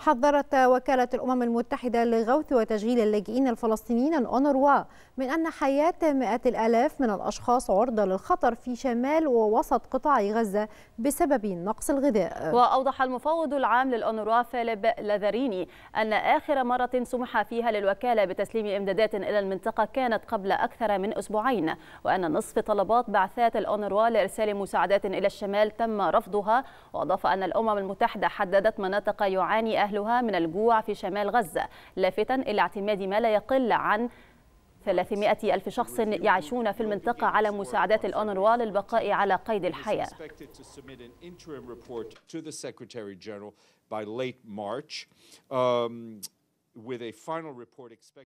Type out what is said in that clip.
حذرت وكالة الأمم المتحدة لغوث وتشغيل اللاجئين الفلسطينيين الأونروا من أن حياة مئات الآلاف من الأشخاص عرضة للخطر في شمال ووسط قطاع غزة بسبب نقص الغذاء وأوضح المفوض العام للأونروا فيليب لذريني أن آخر مرة سمح فيها للوكالة بتسليم إمدادات إلى المنطقة كانت قبل أكثر من أسبوعين وأن نصف طلبات بعثات الأونروا لإرسال مساعدات إلى الشمال تم رفضها وأضاف أن الأمم المتحدة حددت مناطق يعاني أهل أهلها من الجوع في شمال غزة لافتا إلى اعتماد ما لا يقل عن 300 ألف شخص يعيشون في المنطقة على مساعدات الأونروا للبقاء على قيد الحياة